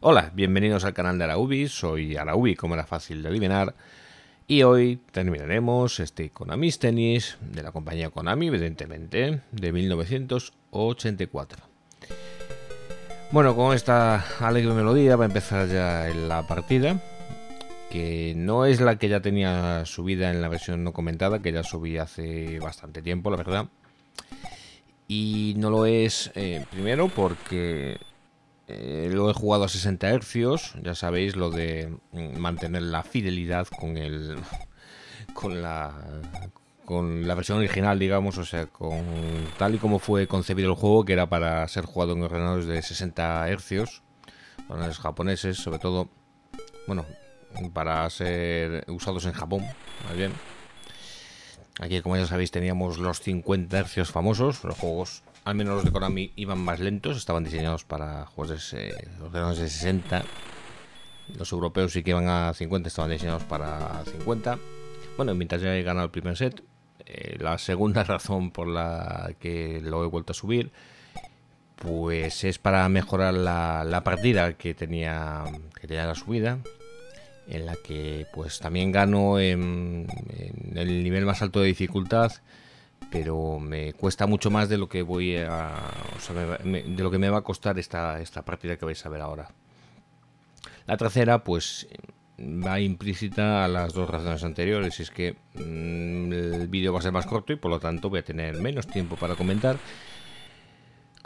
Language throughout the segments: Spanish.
Hola, bienvenidos al canal de Araubi, soy Araubi, como era fácil de adivinar, y hoy terminaremos este Konami's Tennis de la compañía Konami, evidentemente, de 1984. Bueno, con esta alegre melodía va a empezar ya la partida, que no es la que ya tenía subida en la versión no comentada, que ya subí hace bastante tiempo, la verdad. Y no lo es, eh, primero, porque eh, lo he jugado a 60 Hz, ya sabéis lo de mm, mantener la fidelidad con el con la con la versión original, digamos, o sea, con tal y como fue concebido el juego, que era para ser jugado en ordenadores de 60 hercios, los japoneses, sobre todo, bueno, para ser usados en Japón, más bien. Aquí, como ya sabéis, teníamos los 50 hercios famosos, los juegos al menos los de Konami iban más lentos, estaban diseñados para juegos de, de 60. Los europeos sí que iban a 50, estaban diseñados para 50. Bueno, mientras ya he ganado el primer set, eh, la segunda razón por la que lo he vuelto a subir, pues es para mejorar la, partida que tenía, que la subida en la que pues también gano en, el nivel más alto de dificultad pero me cuesta mucho más de lo que voy a, me, de lo que me va a costar esta, esta partida que vais a ver ahora. La tercera, pues va implícita a las dos razones anteriores, es que mm, el vídeo va a ser más corto y por lo tanto voy a tener menos tiempo para comentar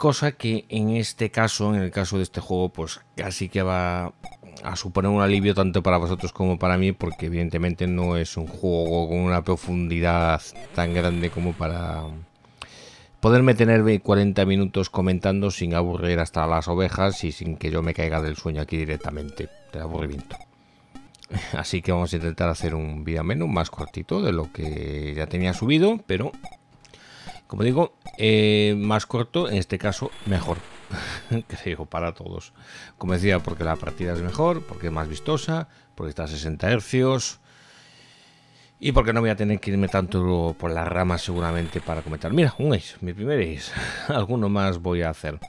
cosa que en este caso, en el caso de este juego, pues casi que va a suponer un alivio tanto para vosotros como para mí, porque evidentemente no es un juego con una profundidad tan grande como para poderme tener 40 minutos comentando sin aburrir hasta las ovejas y sin que yo me caiga del sueño aquí directamente, del aburrimiento. Así que vamos a intentar hacer un video menú más cortito de lo que ya tenía subido, pero como digo, eh, más corto, en este caso mejor, creo, para todos. Como decía, porque la partida es mejor, porque es más vistosa, porque está a 60 hercios y porque no voy a tener que irme tanto por las ramas seguramente para comentar. Mira, un ace, mi primer ace, alguno más voy a hacer.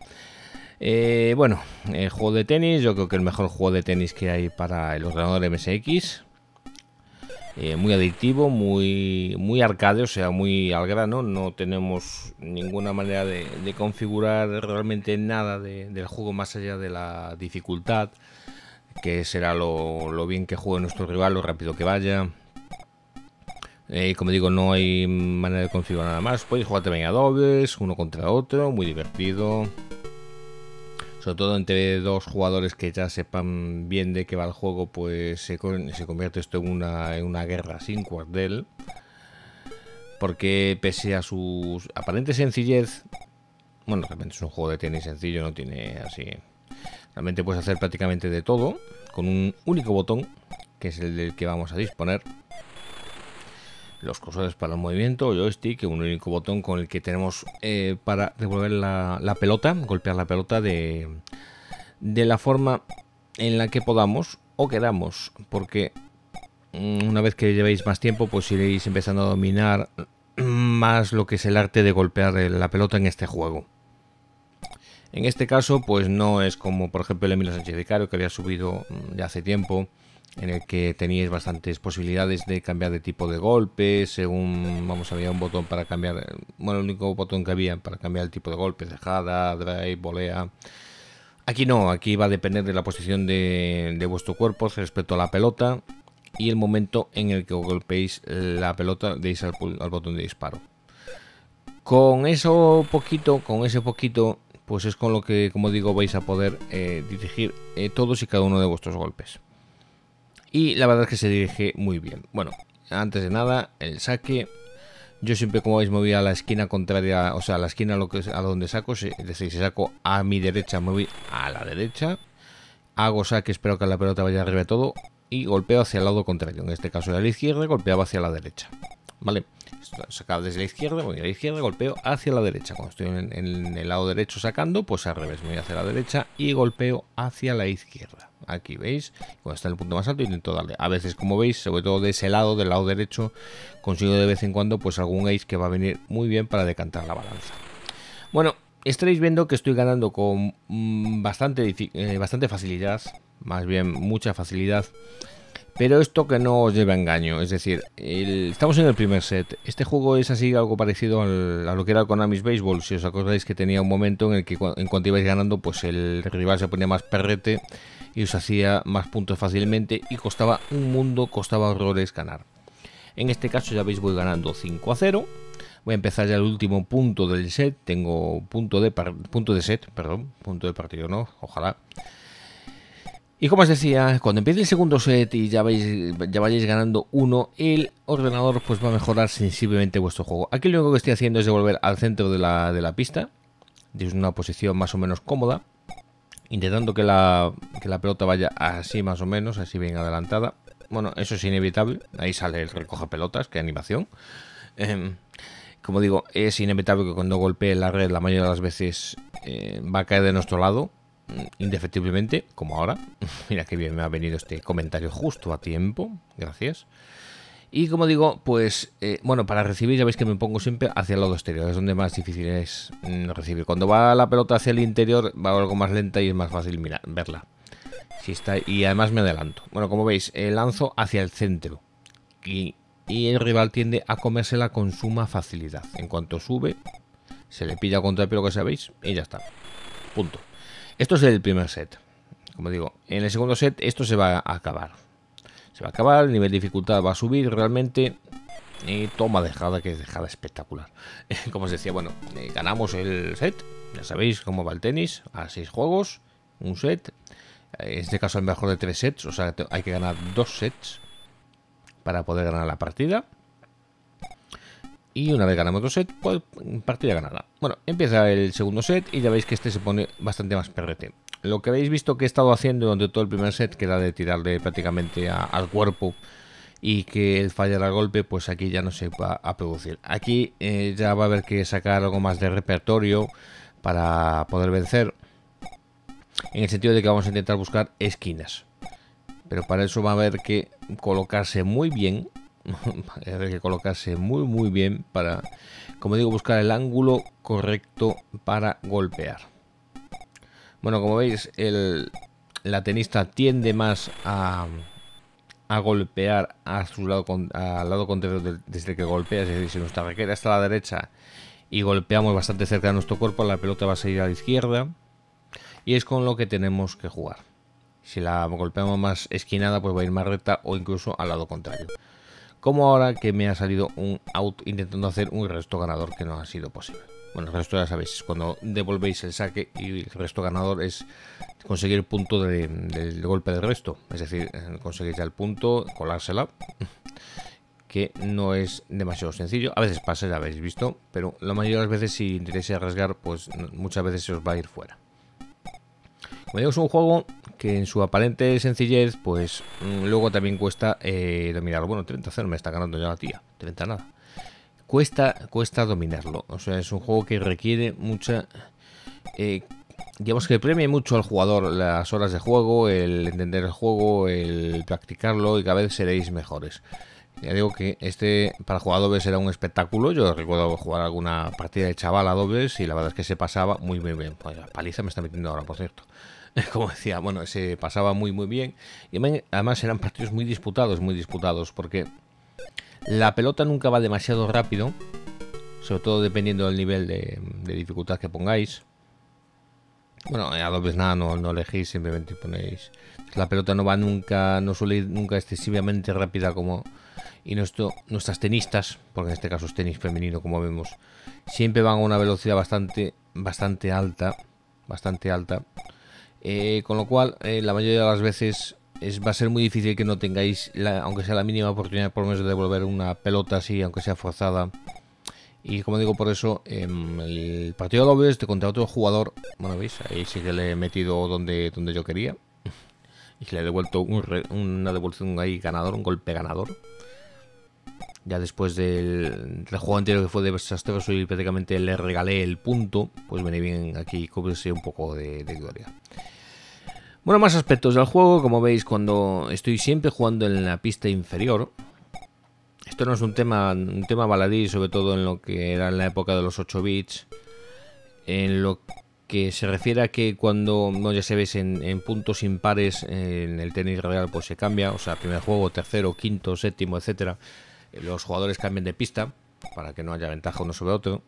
Eh, bueno, eh, juego de tenis, yo creo que el mejor juego de tenis que hay para el ordenador MSX. Eh, muy adictivo, muy, muy arcade, o sea, muy al grano. No tenemos ninguna manera de, configurar realmente nada del juego más allá de la dificultad, que será lo, bien que juegue nuestro rival, lo rápido que vaya. Eh, como digo, no hay manera de configurar nada más. Podéis jugar también a dobles, uno contra otro, muy divertido sobre todo entre dos jugadores que ya sepan bien de qué va el juego, pues se, convierte esto en una, en una guerra sin cuartel. Porque pese a su aparente sencillez, bueno, realmente es un juego de tenis sencillo, no tiene así. Realmente puedes hacer prácticamente de todo con un único botón, que es el del que vamos a disponer los cursores para el movimiento, joystick, un único botón con el que tenemos eh, para devolver la, pelota, golpear la pelota de, la forma en la que podamos o queramos, porque mm, una vez que llevéis más tiempo, pues iréis empezando a dominar más lo que es el arte de golpear la pelota en este juego. En este caso, pues no es como, por ejemplo, el Emilio Sánchez Vicario, que había subido mm, ya hace tiempo, en el que teníais bastantes posibilidades de cambiar de tipo de golpe, según, vamos, había un botón para cambiar, bueno, el único botón que había para cambiar el tipo de golpe, dejada, drive, volea. Aquí no, aquí va a depender de la posición de, vuestro cuerpo respecto a la pelota y el momento en el que golpeéis la pelota, deis al, botón de disparo. Con eso poquito, con ese poquito, pues es con lo que, como digo, vais a poder eh, dirigir eh, todos y cada uno de vuestros golpes y la verdad es que se dirige muy bien. Bueno, antes de nada, el saque. Yo siempre, como veis, me voy a la esquina contraria, o sea, a la esquina a, lo que, donde saco. Es si saco a mi derecha, me voy a la derecha. Hago saque, espero que la pelota vaya arriba de todo. Y golpeo hacia el lado contrario. En este caso, a la izquierda, golpeaba hacia la derecha. ¿vale? Sacado desde la izquierda, voy a la izquierda, golpeo hacia la derecha. Cuando estoy en, el lado derecho sacando, pues al revés, voy hacia la derecha y golpeo hacia la izquierda. Aquí veis, cuando está en el punto más alto intento darle. A veces, como veis, sobre todo de ese lado, del lado derecho, consigo de vez en cuando pues algún ace que va a venir muy bien para decantar la balanza. Bueno, estaréis viendo que estoy ganando con mm, bastante, eh, bastante facilidad, más bien mucha facilidad pero esto que no os lleva a engaño, es decir, estamos en el primer set. Este juego es así algo parecido a lo que era el Konami's Baseball, si os acordáis que tenía un momento en el que en cuanto ibais ganando, pues el rival se ponía más perrete y os hacía más puntos fácilmente y costaba un mundo, costaba horrores ganar. En este caso ya veis voy ganando 5 a 0. Voy a empezar ya el último punto del set. Tengo punto de, punto de set, perdón, punto de partido no, ojalá. Y como os decía, cuando empiece el segundo set y ya, vais, ya vayáis ganando uno, el ordenador pues va a mejorar sensiblemente vuestro juego. Aquí lo único que estoy haciendo es devolver al centro de la, pista, de una posición más o menos cómoda, intentando que la, la pelota vaya así más o menos, así bien adelantada. Bueno, eso es inevitable, ahí sale el recoge pelotas, qué animación. Em, como digo, es inevitable que cuando golpee la red la mayoría de las veces eh, va a caer de nuestro lado, indefectiblemente, como ahora. Mira que bien me ha venido este comentario justo a tiempo. Gracias. Y como digo, pues, eh, bueno, para recibir ya veis que me pongo siempre hacia el lado exterior, es donde más difícil es mm, recibir. Cuando va la pelota hacia el interior va algo más lenta y es más fácil mirar, verla. Si está, y además me adelanto. Bueno, como veis, eh, lanzo hacia el centro y el rival tiende a comérsela con suma facilidad. En cuanto sube, se le pilla contra el pelo que sabéis y ya está. Punto. Esto es el primer set. Como digo, en el segundo set esto se va a acabar. Se va a acabar, el nivel de dificultad va a subir realmente. Y toma dejada, que es dejada espectacular. Como os decía, bueno, eh, ganamos el set. Ya sabéis cómo va el tenis. A seis juegos, un set. Eh, en este caso, el mejor de tres sets. O sea, hay que ganar dos sets para poder ganar la partida. Y una vez ganamos otro set, pues mm, partida ganada. Bueno, empieza el segundo set y ya veis que este se pone bastante más perrete. Lo que habéis visto que he estado haciendo durante todo el primer set, que era de tirarle prácticamente al cuerpo y que el fallar al golpe, pues aquí ya no se va a producir. Aquí eh, ya va a haber que sacar algo más de repertorio para poder vencer. En el sentido de que vamos a intentar buscar esquinas. Pero para eso va a haber que colocarse muy bien hay que colocarse muy muy bien para, como digo, buscar el ángulo correcto para golpear. Bueno, como veis, la tenista tiende más a, golpear a su lado al lado contrario desde que golpea, es decir, si nuestra raqueta está a la derecha y golpeamos bastante cerca de nuestro cuerpo, la pelota va a salir a la izquierda y es con lo que tenemos que jugar. Si la golpeamos más esquinada, pues va a ir más recta o incluso al lado contrario como ahora que me ha salido un out intentando hacer un resto ganador que no ha sido posible. Bueno, el resto ya sabéis, cuando devolvéis el saque y el resto ganador es conseguir el punto del golpe del resto. Es decir, eh, conseguir ya el punto, colársela, que no es demasiado sencillo. A veces pasa, ya habéis visto, pero la mayoría de las veces si intentéis arriesgar, pues muchas veces se os va a ir fuera. Como es un juego que en su aparente sencillez, pues mm, luego también cuesta eh, dominarlo. Bueno, 30-0 me está ganando ya la tía, 30 nada. Cuesta, cuesta dominarlo. O sea, es un juego que requiere mucha... Eh, digamos que premia mucho al jugador las horas de juego, el entender el juego, el practicarlo y cada vez seréis mejores. Ya digo que este para jugar era un espectáculo. Yo recuerdo jugar alguna partida de chaval a dobles y la verdad es que se pasaba muy, muy bien. la paliza me está metiendo ahora, por cierto. Como decía, bueno, se pasaba muy, muy bien. Y además eran partidos muy disputados, muy disputados, porque la pelota nunca va demasiado rápido, sobre todo dependiendo del nivel de, dificultad que pongáis. Bueno, a dobles nada, no, no elegís, simplemente ponéis. La pelota no va nunca, no suele ir nunca excesivamente rápida como y nuestras tenistas, porque en este caso es tenis femenino como vemos, siempre van a una velocidad bastante, bastante alta, bastante alta, eh, con lo cual eh, la mayoría de las veces es, va a ser muy difícil que no tengáis, aunque sea la mínima oportunidad por lo menos de devolver una pelota así, aunque sea forzada. Y como digo, por eso, en em, el partido de te este contra otro jugador, bueno, veis, ahí sí que le he metido donde, donde yo quería, y le he devuelto una devolución ahí ganador, un golpe ganador. Ya después del juego anterior que fue de desastroso y prácticamente le regalé el punto, pues vení bien aquí cubrirse un poco de, gloria. Bueno, más aspectos del juego, como veis, cuando estoy siempre jugando en la pista inferior, esto no es un tema, un tema baladí, sobre todo en lo que era en la época de los 8 bits, en lo que se refiere a que cuando, no ya se ve en, puntos impares eh, en el tenis real, pues se cambia, o sea, primer juego, tercero, quinto, séptimo, etcétera. Eh, los jugadores cambian de pista para que no haya ventaja uno sobre otro.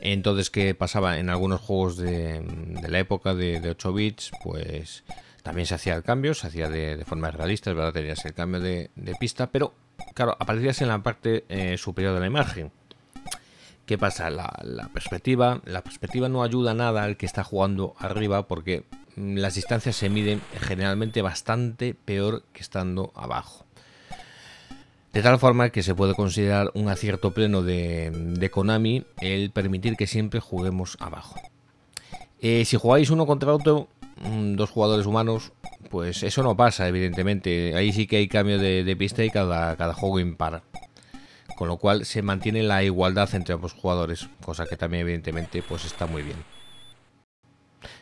Entonces, ¿qué pasaba? En algunos juegos de, la época de, 8 bits, pues también se hacía el cambio, se hacía de, forma realista, verdad, tenías el cambio de, pista, pero claro, aparecías en la parte eh, superior de la imagen ¿Qué pasa? La, perspectiva, la perspectiva no ayuda nada al que está jugando arriba porque mm, las distancias se miden generalmente bastante peor que estando abajo. De tal forma que se puede considerar un acierto pleno de, Konami el permitir que siempre juguemos abajo. Eh, si jugáis uno contra otro, mm, dos jugadores humanos, pues eso no pasa, evidentemente. Ahí sí que hay cambio de, pista y cada, cada juego impara con lo cual se mantiene la igualdad entre ambos jugadores, cosa que también evidentemente pues está muy bien.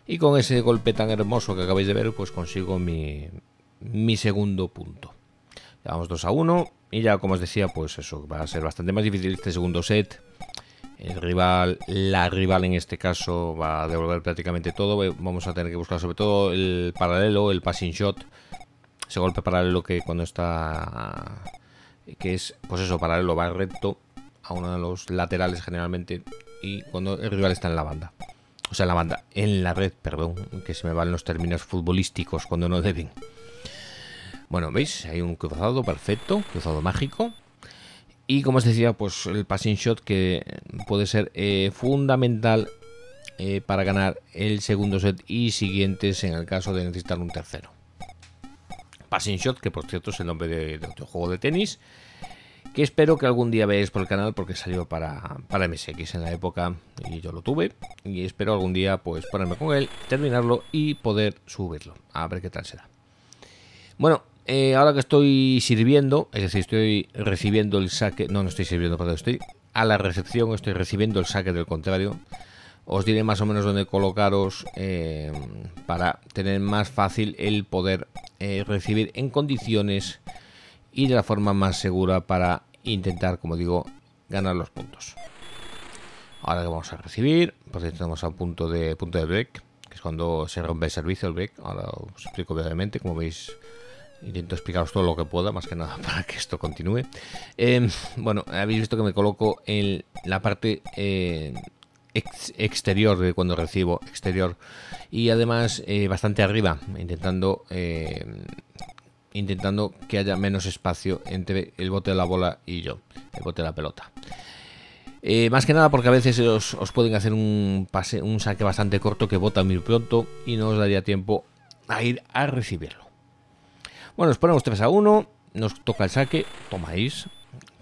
Y con ese golpe tan hermoso que acabáis de ver, pues consigo mi, mi segundo punto. Llevamos 2 a 1 y ya como os decía, pues eso va a ser bastante más difícil este segundo set. El rival, la rival en este caso va a devolver prácticamente todo. Vamos a tener que buscar sobre todo el paralelo, el passing shot. Ese golpe paralelo que cuando está que es, pues eso, paralelo, va recto a uno de los laterales generalmente y cuando el rival está en la banda. O sea, en la banda, en la red, perdón, que se me van los términos futbolísticos cuando no deben. Bueno, ¿veis? Hay un cruzado perfecto, cruzado mágico. Y como os decía, pues el passing shot que puede ser eh, fundamental eh, para ganar el segundo set y siguientes en el caso de necesitar un tercero. Passing Shot, que por cierto es el nombre de, otro juego de tenis, que espero que algún día veáis por el canal porque salió para, MSX en la época y yo lo tuve y espero algún día pues ponerme con él, terminarlo y poder subirlo, a ver qué tal será. Bueno, eh, ahora que estoy sirviendo, es decir, estoy recibiendo el saque, no, no estoy sirviendo, donde estoy a la recepción, estoy recibiendo el saque del contrario, os diré más o menos dónde colocaros eh, para tener más fácil el poder eh, recibir en condiciones y de la forma más segura para intentar, como digo, ganar los puntos. Ahora que vamos a recibir, pues estamos a punto de punto de break, que es cuando se rompe el servicio, el break. Ahora os explico brevemente, como veis, intento explicaros todo lo que pueda, más que nada para que esto continúe. Em, bueno, habéis visto que me coloco en la parte eh, exterior de eh, cuando recibo, exterior. Y además eh, bastante arriba, intentando, eh, intentando que haya menos espacio entre el bote de la bola y yo, el bote de la pelota. más que nada porque a veces os, pueden hacer un, pase, un saque bastante corto que bota muy pronto y no os daría tiempo a ir a recibirlo. Bueno, nos ponemos 3 a 1, nos toca el saque, tomáis.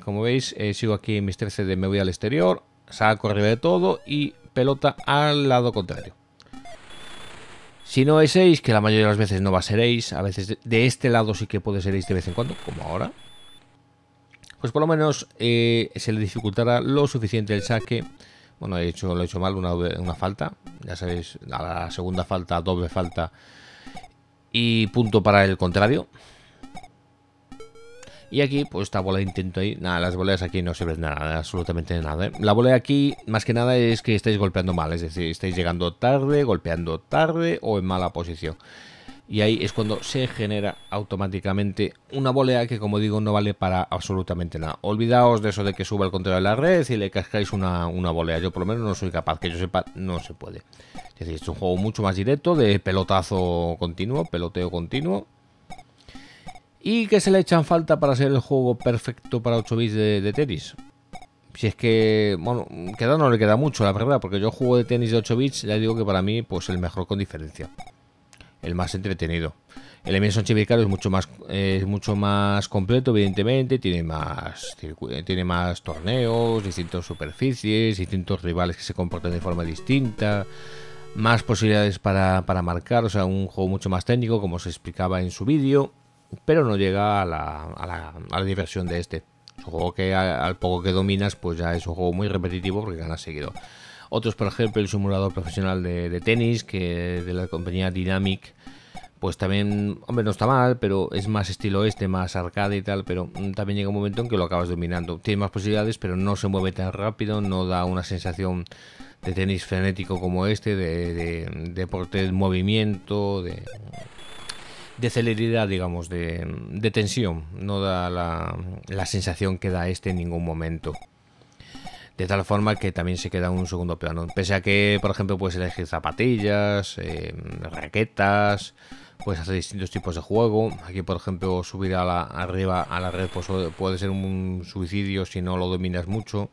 Como veis, sigo aquí en mis 13 de me voy al exterior, saco arriba de todo y pelota al lado contrario. Si no es que la mayoría de las veces no va a seréis a veces de este lado sí que puede ser de vez en cuando, como ahora, pues por lo menos eh, se le dificultará lo suficiente el saque. Bueno, he hecho, lo he hecho mal, una, una falta, ya sabéis, la segunda falta, doble falta y punto para el contrario. Y aquí, pues esta bola intento ahí. Nada, las boleas aquí no sirven ven nada, absolutamente nada. ¿eh? La volea aquí, más que nada, es que estáis golpeando mal. Es decir, estáis llegando tarde, golpeando tarde o en mala posición. Y ahí es cuando se genera automáticamente una volea que, como digo, no vale para absolutamente nada. Olvidaos de eso de que suba el control de la red y le cascáis una, una volea. Yo, por lo menos, no soy capaz, que yo sepa, no se puede. Es decir, es un juego mucho más directo, de pelotazo continuo, peloteo continuo y que se le echan falta para ser el juego perfecto para 8 bits de, tenis. Si es que, bueno, queda no le queda mucho, la verdad, porque yo juego de tenis de 8 bits, ya digo que para mí, pues el mejor con diferencia. El más entretenido. El Emerson Chivicaro es mucho más eh, es mucho más completo, evidentemente, tiene más eh, tiene más torneos, distintas superficies, distintos rivales que se comportan de forma distinta, más posibilidades para, para marcar, o sea, un juego mucho más técnico, como se explicaba en su vídeo pero no llega a la, a la, a la diversión de este. juego que al poco que dominas, pues ya es un juego muy repetitivo porque ganas seguido. Otros, por ejemplo, el simulador profesional de, tenis, que de la compañía Dynamic, pues también, hombre, no está mal, pero es más estilo este, más arcade y tal, pero mm, también llega un momento en que lo acabas dominando. Tiene más posibilidades, pero no se mueve tan rápido, no da una sensación de tenis frenético como este, de, deporte movimiento, de, de celeridad, digamos, de, tensión. No da la, sensación que da este en ningún momento. De tal forma que también se queda en un segundo plano. Pese a que, por ejemplo, puedes elegir zapatillas, em, raquetas, puedes hacer distintos tipos de juego. Aquí, por ejemplo, subir a la, arriba a la red pues, puede ser un suicidio si no lo dominas mucho.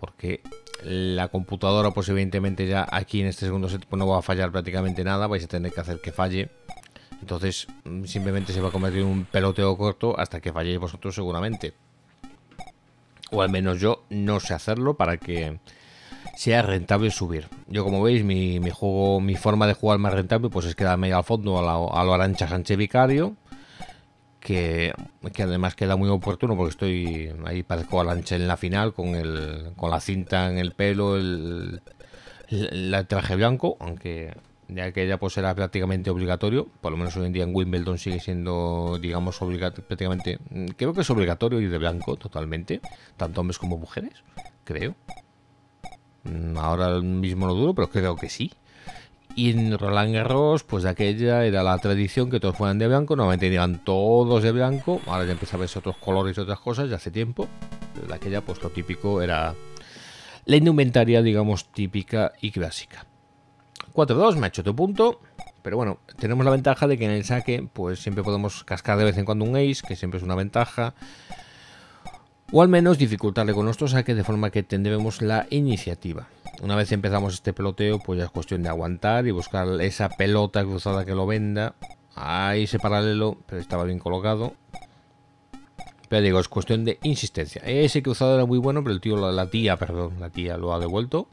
Porque la computadora, pues evidentemente ya aquí en este segundo set pues, no va a fallar prácticamente nada. Vais a tener que hacer que falle. Entonces mm, simplemente se va a convertir en un peloteo corto hasta que falléis vosotros seguramente. O al menos yo no sé hacerlo para que sea rentable subir. Yo como veis, mi, juego, mi forma de jugar más rentable pues es quedarme al fondo a, lo Arancha Sánchez Vicario. Que, además queda muy oportuno porque estoy ahí parezco Alanche en la final con, con la cinta en el pelo, el, el traje blanco, aunque ya que pues era prácticamente obligatorio, por lo menos hoy en día en Wimbledon sigue siendo, digamos, prácticamente, mm, creo que es obligatorio ir de blanco totalmente, tanto hombres como mujeres, creo. Mm, ahora mismo no duro, pero creo que sí. Y en Roland Garros, pues de aquella era la tradición que todos fueran de blanco, normalmente iban todos de blanco, ahora ya empieza a verse otros colores y otras cosas, ya hace tiempo, de aquella pues lo típico era la indumentaria, digamos, típica y clásica. 4-2, me ha hecho tu punto. Pero bueno, tenemos la ventaja de que en el saque, pues siempre podemos cascar de vez en cuando un ace, que siempre es una ventaja. O al menos dificultarle con nuestro saque de forma que tendremos la iniciativa. Una vez empezamos este peloteo, pues ya es cuestión de aguantar y buscar esa pelota cruzada que lo venda. Ahí ese paralelo, pero estaba bien colocado. Pero digo, es cuestión de insistencia. Ese cruzado era muy bueno, pero el tío, la tía, perdón, la tía lo ha devuelto.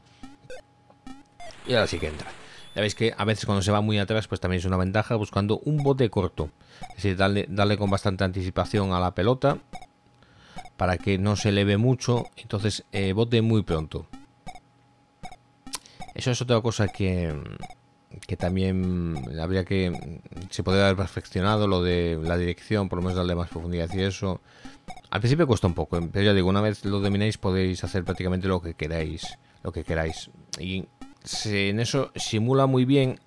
Y ahora sí que entra. Ya veis que a veces cuando se va muy atrás, pues también es una ventaja buscando un bote corto. Es decir, darle, con bastante anticipación a la pelota para que no se eleve mucho. Entonces, eh, bote muy pronto. Eso es otra cosa que, que también habría que. Se podría haber perfeccionado lo de la dirección, por lo menos darle más profundidad y eso. Al principio cuesta un poco, ¿eh? pero ya digo, una vez lo dominéis podéis hacer prácticamente lo que queráis. Lo que queráis. Y en eso simula muy bien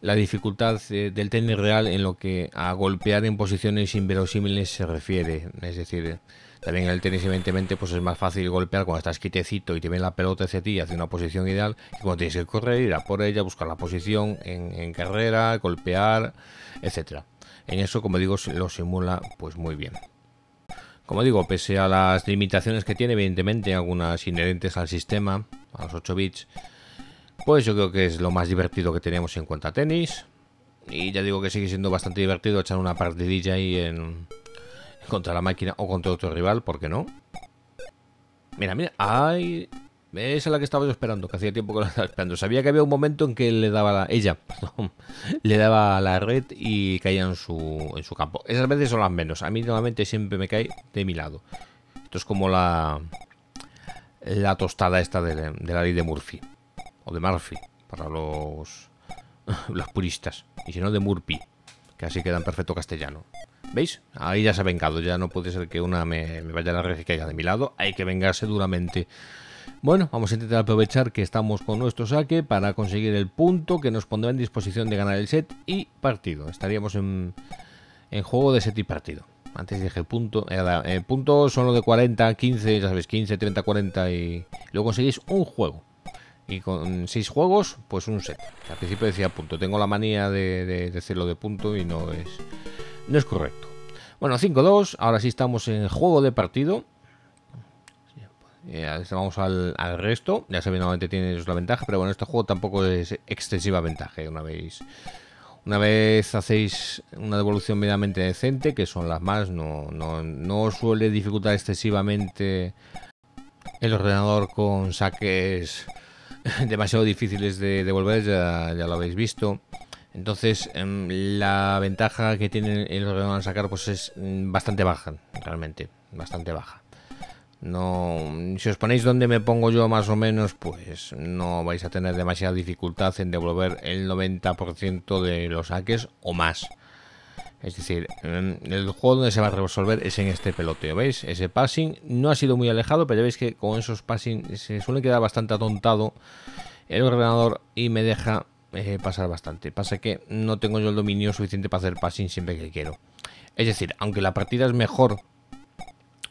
la dificultad eh, del tenis real en lo que a golpear en posiciones inverosímiles se refiere. Es decir, eh, también en el tenis evidentemente pues es más fácil golpear cuando estás quitecito y te ven la pelota hacia ti hacia una posición ideal que cuando tienes que correr, ir a por ella, buscar la posición en, en carrera, golpear, etcétera. En eso, como digo, lo simula pues muy bien. Como digo, pese a las limitaciones que tiene, evidentemente, algunas inherentes al sistema, a los 8 bits, pues yo creo que es lo más divertido que teníamos en cuanto a tenis. Y ya digo que sigue siendo bastante divertido echar una partidilla ahí en... contra la máquina o contra otro rival, ¿por qué no? Mira, mira, ay, esa es la que estaba yo esperando, que hacía tiempo que la estaba esperando. Sabía que había un momento en que le daba la, ella, le daba la red y caía en su, en su campo. Esas veces son las menos. A mí normalmente siempre me cae de mi lado. Esto es como la, la tostada esta de la ley de Murphy o de Murphy para los, los puristas, y si no de Murphy, que así queda en perfecto castellano. ¿Veis? Ahí ya se ha vengado, ya no puede ser que una me, vaya a la red que caiga de mi lado, hay que vengarse duramente. Bueno, vamos a intentar aprovechar que estamos con nuestro saque para conseguir el punto que nos pondrá en disposición de ganar el set y partido. Estaríamos en, juego de set y partido. Antes dije punto, eh, eh puntos son los de 40, 15, ya sabéis, 15, 30, 40 y luego conseguís un juego. Y con 6 juegos, pues un set. Al principio decía punto. Tengo la manía de, hacerlo decirlo de punto y no es, no es correcto. Bueno, 5-2. Ahora sí estamos en juego de partido. vamos al, resto. Ya sabéis, normalmente tiene la ventaja, pero bueno, este juego tampoco es excesiva ventaja. ¿eh? Una vez, una vez hacéis una devolución medianamente decente, que son las más, no, no suele dificultar excesivamente el ordenador con saques demasiado difíciles de devolver, ya, lo habéis visto. Entonces, em, la ventaja que tienen los que van a sacar pues es mm, bastante baja, realmente, bastante baja. No, si os ponéis donde me pongo yo más o menos, pues no vais a tener demasiada dificultad en devolver el 90% de los saques o más. Es decir, mm, el juego donde se va a resolver es en este peloteo, ¿veis? Ese passing no ha sido muy alejado, pero ya veis que con esos passing se suele quedar bastante atontado el ordenador y me deja eh, pasar bastante. Pasa que no tengo yo el dominio suficiente para hacer passing siempre que quiero. Es decir, aunque la partida es mejor,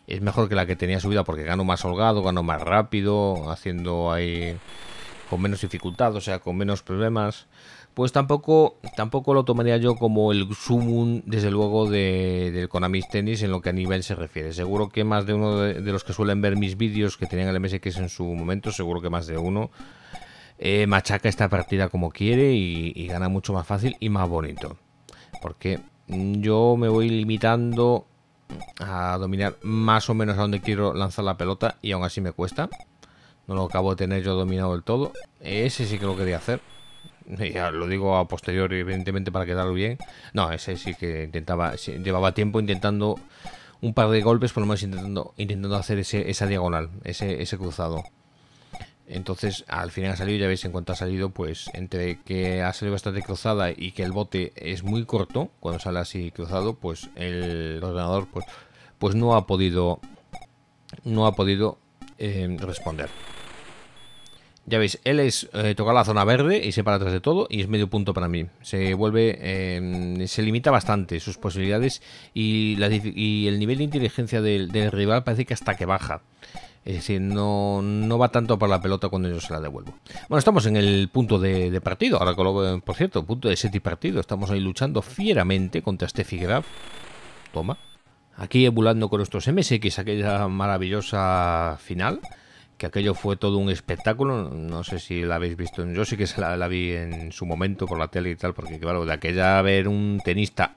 es mejor que la que tenía subida porque gano más holgado, gano más rápido, haciendo ahí con menos dificultad, o sea, con menos problemas pues tampoco, tampoco lo tomaría yo como el sumum, desde luego, de, del Konami Tennis en lo que a nivel se refiere. Seguro que más de uno de, los que suelen ver mis vídeos que tenían el MSX en su momento, seguro que más de uno, eh, machaca esta partida como quiere y, y gana mucho más fácil y más bonito. Porque yo me voy limitando a dominar más o menos a donde quiero lanzar la pelota y aún así me cuesta. No lo acabo de tener yo dominado del todo. Ese sí que lo quería hacer ya lo digo a posteriori, evidentemente, para quedarlo bien. No, ese sí que intentaba, llevaba tiempo intentando un par de golpes, por lo menos intentando, intentando hacer ese, esa diagonal, ese, cruzado. Entonces, al final ha salido, ya veis en cuanto ha salido, pues entre que ha salido bastante cruzada y que el bote es muy corto, cuando sale así cruzado, pues el ordenador pues, pues no ha podido, no ha podido eh, responder. Ya veis, él es eh, tocar la zona verde y se para atrás de todo y es medio punto para mí. Se vuelve, eh, se limita bastante sus posibilidades y, el nivel de inteligencia del, rival parece que hasta que baja. Es decir, no, va tanto para la pelota cuando yo se la devuelvo. Bueno, estamos en el punto de, partido. Ahora, eh, por cierto, punto de set y partido. Estamos ahí luchando fieramente contra este Graf. Toma. Aquí ebulando con nuestros MSX aquella maravillosa final que aquello fue todo un espectáculo. No sé si la habéis visto. Yo sí que se la, la, vi en su momento por la tele y tal, porque claro, de aquella ver un tenista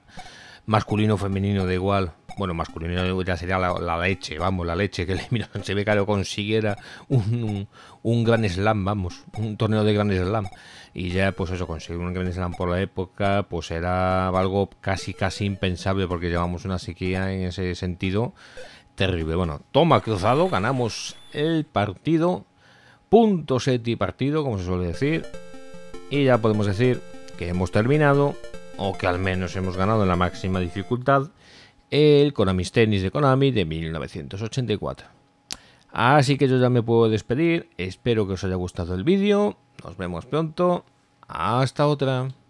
masculino o femenino da igual. Bueno, masculino ya sería la, leche, vamos, la leche que le se ve que lo consiguiera un, un, gran slam, vamos, un torneo de gran slam. Y ya, pues eso, conseguir un gran slam por la época, pues era algo casi, casi impensable, porque llevamos una sequía en ese sentido terrible. Bueno, toma cruzado, ganamos el partido. Punto seti eh, partido, como se suele decir. Y ya podemos decir que hemos terminado, o que al menos hemos ganado en la máxima dificultad, el Konami's Tennis de Konami de 1984. Así que yo ya me puedo despedir. Espero que os haya gustado el vídeo. Nos vemos pronto. Hasta otra.